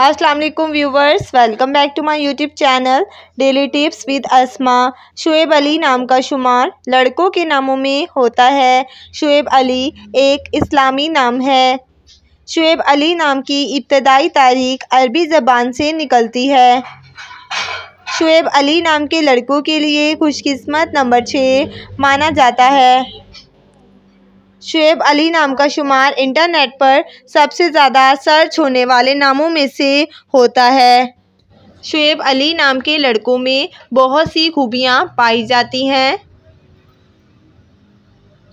अस्सलाम वालेकुम viewers welcome back to my YouTube channel daily tips with Asma Shoaib Ali नाम का शुमार लड़कों के नामों में होता है शुएब अली एक इस्लामी नाम है शुएब अली नाम की इब्तदाई तारीख अरबी ज़बान से निकलती है शुएब अली नाम के लड़कों के लिए खुशकिस्मत नंबर छः माना जाता है शुएब अली नाम का शुमार इंटरनेट पर सबसे ज़्यादा सर्च होने वाले नामों में से होता है शुएब अली नाम के लड़कों में बहुत सी खूबियाँ पाई जाती हैं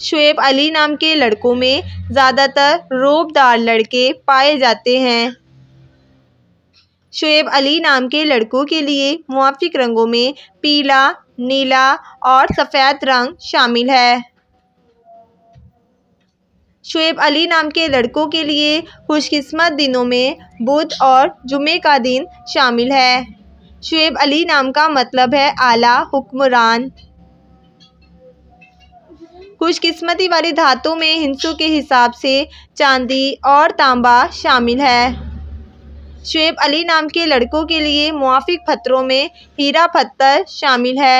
शुएब अली नाम के लड़कों में ज़्यादातर रोबदार लड़के पाए जाते हैं शुएब अली नाम के लड़कों के लिए मुआफिक रंगों में पीला नीला और सफ़ेद रंग शामिल है शुएब अली नाम के लड़कों के लिए खुशकिस्मत दिनों में बुध और जुमे का दिन शामिल है शुएब अली नाम का मतलब है आला हुक्मरान खुशकिस्मती वाली धातु में हिंसों के हिसाब से चांदी और तांबा शामिल है शुएब अली नाम के लड़कों के लिए मुआफिक पत्थरों में हीरा पत्थर शामिल है